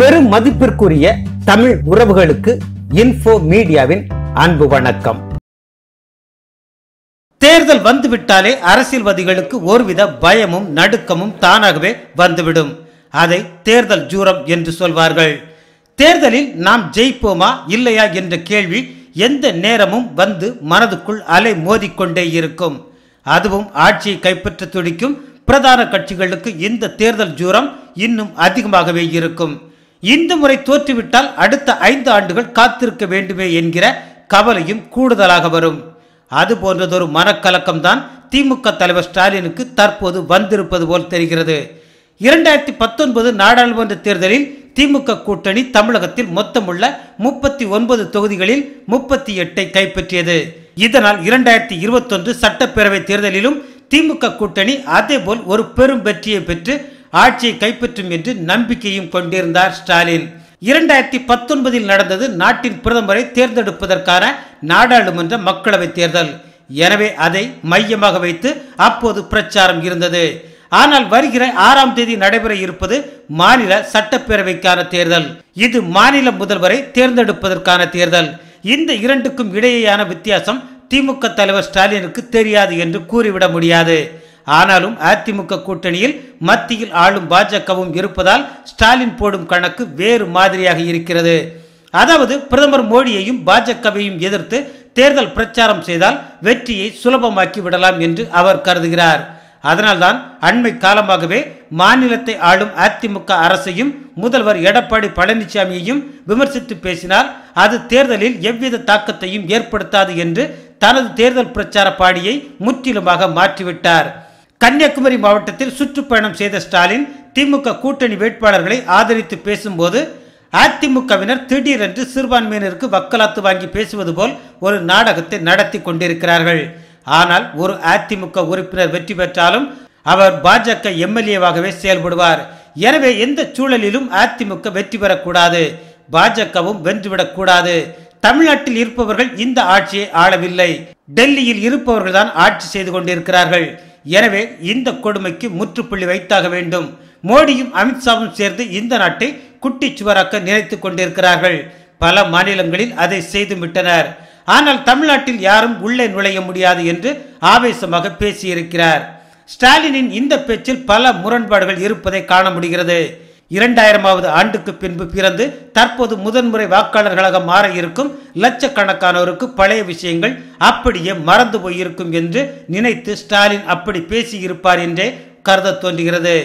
பெரும் மதிப்பிற்குரிய தமிழ் உறவுகளுக்கு இன்போ மீடியாவின் அன்பு வணக்கம் தேர்தல் வந்துவிட்டாலே அரசியல்வாதிகளுக்கு ஒருவித பயமும் நடுக்கமும் தானாகவே வந்துவிடும் அதை தேர்தல் ஜூரம் என்று சொல்வார்கள் தேர்தலில் நாம் ஜெயிப்போமா இல்லையா என்ற கேள்வி எந்த நேரமும் வந்து மனதுக்குள் அலை மோதிக்கொண்டே இருக்கும் அதுவும் ஆட்சியை கைப்பற்ற துடிக்கும் பிரதான கட்சிகளுக்கு இந்த தேர்தல் ஜூரம் இன்னும் அதிகமாகவே இருக்கும் இந்த முறை தோற்றுவிட்டால் அடுத்த ஐந்து ஆண்டுகள் காத்திருக்க வேண்டுமே என்கிற கவலையும் கூடுதலாக வரும் அது போன்றதொரு மனக்கலக்கம்தான் திமுக தலைவர் ஸ்டாலினுக்கு தற்போது வந்திருப்பது போல் தெரிகிறது இரண்டாயிரத்தி பத்தொன்பது நாடாளுமன்ற தேர்தலில் திமுக கூட்டணி தமிழகத்தில் மொத்தமுள்ள முப்பத்தி ஒன்பது தொகுதிகளில் முப்பத்தி எட்டை கைப்பற்றியது இதனால் இரண்டாயிரத்தி இருபத்தொன்று சட்டப்பேரவை தேர்தலிலும் திமுக கூட்டணி அதேபோல் ஒரு பெரும் வெற்றியை பெற்று ஆட்சியை கைப்பற்றும் என்று நம்பிக்கையும் கொண்டிருந்தார் ஸ்டாலின் இரண்டாயிரத்தி பத்தொன்பதில் நடந்தது நாட்டின் பிரதமரை தேர்ந்தெடுப்பதற்கான நாடாளுமன்ற மக்களவைத் தேர்தல் எனவே அதை மையமாக வைத்து அப்போது பிரச்சாரம் இருந்தது ஆனால் வருகிற ஆறாம் தேதி நடைபெற இருப்பது மாநில சட்டப்பேரவைக்கான தேர்தல் இது மாநில முதல்வரை தேர்ந்தெடுப்பதற்கான தேர்தல் இந்த இரண்டுக்கும் இடையேயான வித்தியாசம் திமுக தலைவர் ஸ்டாலினுக்கு தெரியாது என்று கூறிவிட முடியாது ஆனாலும் அதிமுக கூட்டணியில் மத்தியில் ஆளும் பாஜகவும் இருப்பதால் ஸ்டாலின் போடும் கணக்கு வேறு மாதிரியாக இருக்கிறது அதாவது பிரதமர் மோடியையும் பாஜகவையும் எதிர்த்து தேர்தல் பிரச்சாரம் செய்தால் வெற்றியை சுலபமாக்கி விடலாம் என்று அவர் கருதுகிறார் அதனால்தான் அண்மை காலமாகவே மாநிலத்தை ஆளும் அதிமுக அரசையும் முதல்வர் எடப்பாடி பழனிசாமியையும் விமர்சித்து பேசினால் அது தேர்தலில் எவ்வித தாக்கத்தையும் ஏற்படுத்தாது என்று தனது தேர்தல் பிரச்சார பாடியை முற்றிலுமாக மாற்றிவிட்டார் கன்னியாகுமரி மாவட்டத்தில் சுற்றுப்பயணம் செய்த ஸ்டாலின் திமுக கூட்டணி வேட்பாளர்களை ஆதரித்து பேசும்போது அதிமுகவினர் திடீரென்று சிறுபான்மையினருக்கு வக்கலாத்து வாங்கி பேசுவது போல் ஒரு நாடகத்தை நடத்தி கொண்டிருக்கிறார்கள் ஆனால் ஒரு அதிமுக உறுப்பினர் வெற்றி பெற்றாலும் அவர் பாஜக எம்எல்ஏவாகவே செயல்படுவார் எனவே எந்த சூழலிலும் அதிமுக வெற்றி பெறக்கூடாது பாஜகவும் வென்றுவிடக்கூடாது தமிழ்நாட்டில் இருப்பவர்கள் இந்த ஆட்சியை ஆளவில்லை டெல்லியில் இருப்பவர்கள் தான் ஆட்சி செய்து கொண்டிருக்கிறார்கள் எனவே இந்த கொடுமைக்கு முற்றுப்புள்ளி வைத்தாக வேண்டும் மோடியும் அமித்ஷாவும் சேர்ந்து இந்த நாட்டை குட்டி சுவராக்க நினைத்து கொண்டிருக்கிறார்கள் பல மாநிலங்களில் அதை செய்து விட்டனர் ஆனால் தமிழ்நாட்டில் யாரும் உள்ளே நுழைய முடியாது என்று ஆவேசமாக பேசியிருக்கிறார் ஸ்டாலினின் இந்த பேச்சில் பல முரண்பாடுகள் இருப்பதை காண முடிகிறது இரண்டாயிரமாவது ஆண்டுக்கு பின்பு பிறந்து தற்போது முதன்முறை வாக்காளர்களாக மாற இருக்கும் லட்சக்கணக்கானோருக்கு பழைய விஷயங்கள் அப்படியே மறந்து போயிருக்கும் என்று நினைத்து ஸ்டாலின் அப்படி பேசியிருப்பார் என்றே கருத தோன்றுகிறது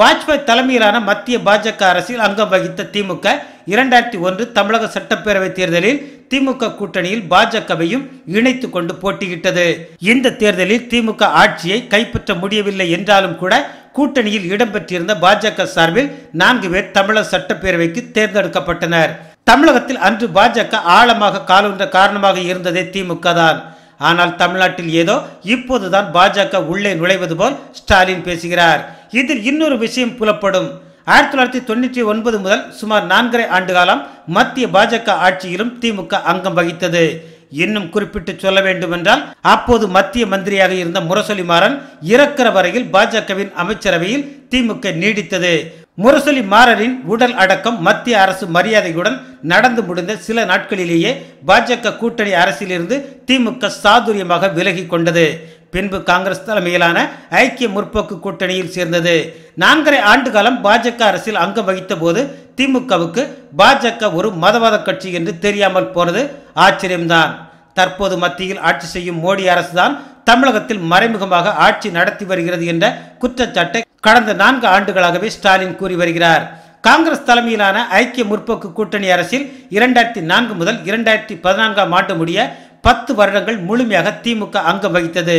வாஜ்பாய் தலைமையிலான மத்திய பாஜக அரசில் அங்கம் வகித்த திமுக இரண்டாயிரத்தி ஒன்று தமிழக சட்டப்பேரவை தேர்தலில் திமுக கூட்டணியில் பாஜகவையும் இணைத்து கொண்டு போட்டியிட்டது இந்த தேர்தலில் திமுக ஆட்சியை கைப்பற்ற முடியவில்லை என்றாலும் கூட கூட்டணியில் இடம்பெற்றிருந்த பாஜக சார்பில் நான்கு பேர் தமிழக சட்டப்பேரவைக்கு தேர்ந்தெடுக்கப்பட்டனர் தமிழகத்தில் அன்று பாஜக ஆழமாக காலுன்ற காரணமாக இருந்ததே திமுக தான் ஆனால் தமிழ்நாட்டில் ஏதோ இப்போதுதான் பாஜக உள்ளே நுழைவது போல் ஸ்டாலின் பேசுகிறார் இதில் இன்னொரு விஷயம் புலப்படும் ஆயிரத்தி தொள்ளாயிரத்தி தொண்ணூற்றி ஒன்பது முதல் சுமார் நான்கரை ஆண்டு காலம் மத்திய பாஜக ஆட்சியிலும் திமுக அங்கம் வகித்தது இன்னும் குறிப்பிட்டு சொல்ல வேண்டுமென்றால் அப்போது மத்திய மந்திரியாக இருந்த முரசொலி மாறன் இறக்கிற வரையில் பாஜகவின் அமைச்சரவையில் திமுக நீடித்தது முரசொலி மாறரின் உடல் அடக்கம் மத்திய அரசு மரியாதையுடன் நடந்து முடிந்த சில நாட்களிலேயே பாஜக கூட்டணி அரசிலிருந்து திமுக சாதுரியமாக விலகி கொண்டது பின்பு காங்கிரஸ் தலைமையிலான ஐக்கிய முற்போக்கு கூட்டணியில் சேர்ந்தது நான்கரை ஆண்டு காலம் பாஜக அரசில் அங்கம் வகித்த போது திமுகவுக்கு பாஜக ஒரு மதவாத கட்சி என்று தெரியாமல் போனது ஆச்சரியம்தான் தற்போது மத்தியில் ஆட்சி செய்யும் மோடி அரசு தான் தமிழகத்தில் மறைமுகமாக ஆட்சி நடத்தி வருகிறது என்ற குற்றச்சாட்டை கடந்த நான்கு ஆண்டுகளாகவே ஸ்டாலின் கூறி வருகிறார் காங்கிரஸ் தலைமையிலான ஐக்கிய முற்போக்கு கூட்டணி அரசில் இரண்டாயிரத்தி நான்கு முதல் இரண்டாயிரத்தி பதினான்காம் ஆண்டு முடிய பத்து வருடங்கள் முழுமையாக திமுக அங்கம் வகித்தது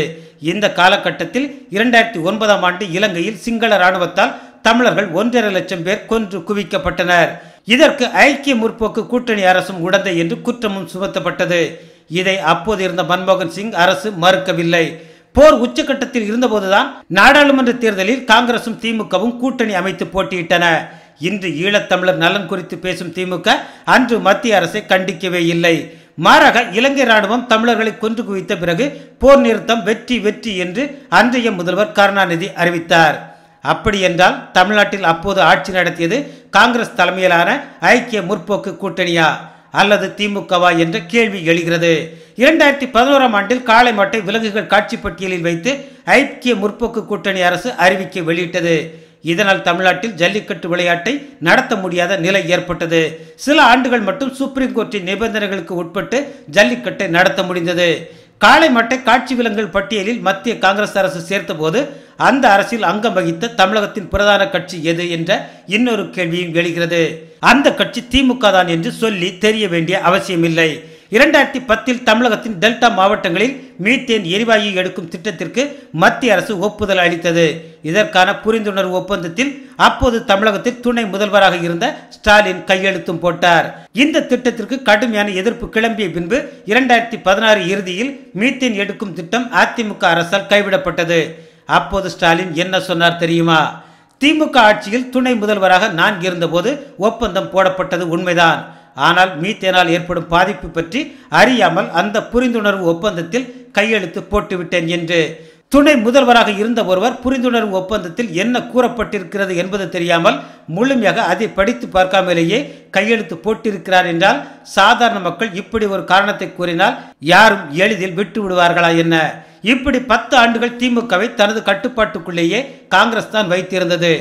இந்த காலகட்டத்தில் இரண்டாயிரத்தி ஒன்பதாம் ஆண்டு இலங்கையில் சிங்கள ராணுவத்தால் தமிழர்கள் ஒன்றரை லட்சம் பேர் கொன்று குவிக்கப்பட்டனர் இதற்கு ஐக்கிய முற்போக்கு கூட்டணி அரசும் உடந்தை என்று குற்றமும் சுமத்தப்பட்டது இதை அப்போது இருந்த மன்மோகன் சிங் அரசு மறுக்கவில்லை போர் உச்சகட்டத்தில் இருந்தபோதுதான் நாடாளுமன்ற தேர்தலில் காங்கிரசும் திமுகவும் கூட்டணி அமைத்து போட்டியிட்டன இன்று ஈழத்தமிழர் நலன் குறித்து பேசும் திமுக அன்று மத்திய அரசை கண்டிக்கவே இல்லை மாறாக இலங்கை ராணுவம் தமிழர்களை கொன்று குவித்த பிறகு போர் நிறுத்தம் வெற்றி வெற்றி என்று அன்றைய முதல்வர் கருணாநிதி அறிவித்தார் அப்படி என்றால் தமிழ்நாட்டில் அப்போது ஆட்சி நடத்தியது காங்கிரஸ் தலைமையிலான ஐக்கிய முற்போக்கு கூட்டணியா அல்லது திமுகவா என்ற கேள்வி எழுகிறது இரண்டாயிரத்தி பதினோராம் ஆண்டில் காளை மாட்டை விலங்குகள் காட்சி பட்டியலில் வைத்து ஐக்கிய முற்போக்கு கூட்டணி அரசு அறிவிக்கை வெளியிட்டது இதனால் தமிழ்நாட்டில் ஜல்லிக்கட்டு விளையாட்டை நடத்த முடியாத நிலை ஏற்பட்டது சில ஆண்டுகள் மட்டும் சுப்ரீம் கோர்ட்டின் நிபந்தனைகளுக்கு உட்பட்டு ஜல்லிக்கட்டை நடத்த முடிந்தது காளை மட்டை காட்சி விலங்குகள் பட்டியலில் மத்திய காங்கிரஸ் அரசு சேர்த்தபோது அந்த அரசில் அங்கம் வகித்த தமிழகத்தின் பிரதான கட்சி எது என்ற இன்னொரு கேள்வியும் எழுகிறது அந்த கட்சி திமுக தான் என்று சொல்லி தெரிய வேண்டிய அவசியமில்லை இரண்டாயிரத்தி பத்தில் தமிழகத்தின் டெல்டா மாவட்டங்களில் மீத்தேன் எரிவாயு எடுக்கும் திட்டத்திற்கு மத்திய அரசு ஒப்புதல் அளித்தது இதற்கான புரிந்துணர்வு ஒப்பந்தத்தில் அப்போது தமிழகத்தில் துணை முதல்வராக இருந்த ஸ்டாலின் கையெழுத்தும் போட்டார் இந்த திட்டத்திற்கு கடுமையான எதிர்ப்பு கிளம்பிய பின்பு இரண்டாயிரத்தி பதினாறு இறுதியில் மீத்தேன் எடுக்கும் திட்டம் அதிமுக அரசால் கைவிடப்பட்டது அப்போது ஸ்டாலின் என்ன சொன்னார் தெரியுமா திமுக ஆட்சியில் துணை முதல்வராக நான் இருந்தபோது ஒப்பந்தம் போடப்பட்டது உண்மைதான் ஆனால் மீத்தேனால் ஏற்படும் பாதிப்பு பற்றி அறியாமல் அந்த புரிந்துணர்வு ஒப்பந்தத்தில் கையெழுத்து போட்டுவிட்டேன் என்று துணை முதல்வராக இருந்த ஒருவர் புரிந்துணர்வு ஒப்பந்தத்தில் என்ன கூறப்பட்டிருக்கிறது என்பது தெரியாமல் முழுமையாக அதை படித்து பார்க்காமலேயே கையெழுத்து போட்டிருக்கிறார் என்றால் சாதாரண மக்கள் இப்படி ஒரு காரணத்தை கூறினால் யாரும் எளிதில் விட்டு விடுவார்களா என்ன இப்படி பத்து ஆண்டுகள் திமுகவை தனது கட்டுப்பாட்டுக்குள்ளேயே காங்கிரஸ் தான் வைத்திருந்தது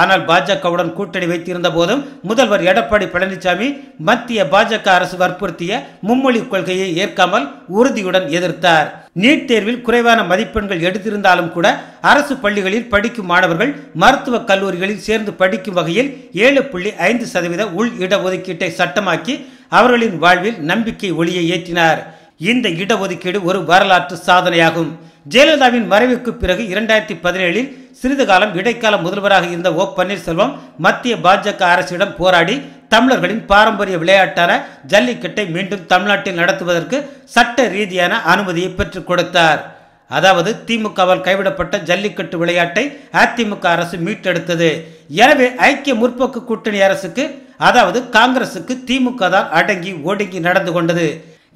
ஆனால் பாஜகவுடன் கூட்டணி வைத்திருந்த போதும் முதல்வர் எடப்பாடி பழனிசாமி மத்திய பாஜக அரசு வற்புறுத்திய மும்மொழி கொள்கையை ஏற்காமல் உறுதியுடன் எதிர்த்தார் நீட் தேர்வில் குறைவான மதிப்பெண்கள் எடுத்திருந்தாலும் கூட அரசு பள்ளிகளில் படிக்கும் மாணவர்கள் மருத்துவ கல்லூரிகளில் சேர்ந்து படிக்கும் வகையில் ஏழு புள்ளி ஐந்து சதவீத உள் இடஒதுக்கீட்டை சட்டமாக்கி அவர்களின் வாழ்வில் நம்பிக்கை ஒளியை ஏற்றினார் இந்த இடஒதுக்கீடு ஒரு வரலாற்று சாதனையாகும் ஜெயலலிதாவின் மறைவுக்கு பிறகு இரண்டாயிரத்தி பதினேழில் சிறிது காலம் இடைக்கால முதல்வராக இருந்த ஓ பன்னீர்செல்வம் மத்திய பாஜக அரசிடம் போராடி தமிழர்களின் பாரம்பரிய விளையாட்டான ஜல்லிக்கட்டை மீண்டும் தமிழ்நாட்டில் நடத்துவதற்கு சட்ட ரீதியான அனுமதியை பெற்றுக் கொடுத்தார் அதாவது திமுகவால் கைவிடப்பட்ட ஜல்லிக்கட்டு விளையாட்டை அதிமுக அரசு மீட்டெடுத்தது எனவே ஐக்கிய முற்போக்கு கூட்டணி அரசுக்கு அதாவது காங்கிரசுக்கு திமுக தான் அடங்கி ஒடுங்கி நடந்து கொண்டது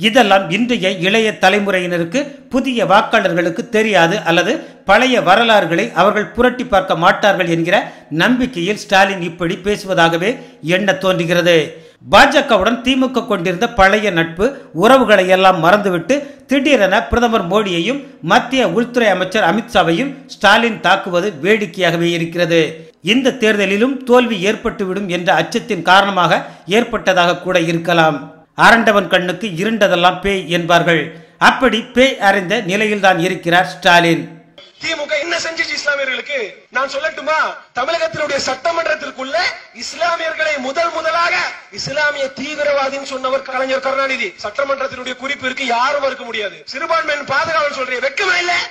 இதெல்லாம் இன்றைய இளைய தலைமுறையினருக்கு புதிய வாக்காளர்களுக்கு தெரியாது அல்லது பழைய வரலாறுகளை அவர்கள் புரட்டி பார்க்க மாட்டார்கள் என்கிற நம்பிக்கையில் ஸ்டாலின் இப்படி பேசுவதாகவே எண்ண தோன்றுகிறது பாஜகவுடன் திமுக கொண்டிருந்த பழைய நட்பு உறவுகளை எல்லாம் மறந்துவிட்டு திடீரென பிரதமர் மோடியையும் மத்திய உள்துறை அமைச்சர் அமித்ஷாவையும் ஸ்டாலின் தாக்குவது வேடிக்கையாகவே இருக்கிறது இந்த தேர்தலிலும் தோல்வி ஏற்பட்டுவிடும் என்ற அச்சத்தின் காரணமாக ஏற்பட்டதாக கூட இருக்கலாம் அரண்டவன் கண்ணுக்கு இருண்டதெல்லாம் பேய் என்பார்கள் அப்படி பேய் அறிந்த நிலையில்தான் இருக்கிறார் ஸ்டாலின் திமுக என்ன செஞ்சிச்சு இஸ்லாமியர்களுக்கு நான் சொல்லட்டுமா தமிழகத்தினுடைய சட்டமன்றத்திற்குள்ள இஸ்லாமியர்களை முதல் முதலாக இஸ்லாமிய தீவிரவாதின்னு சொன்னவர் கலைஞர் கருணாநிதி சட்டமன்றத்தினுடைய குறிப்பு இருக்கு யாரும் மறுக்க முடியாது சிறுபான்மையின் பாதுகாவல் சொல்றேன் வெக்கமா இல்ல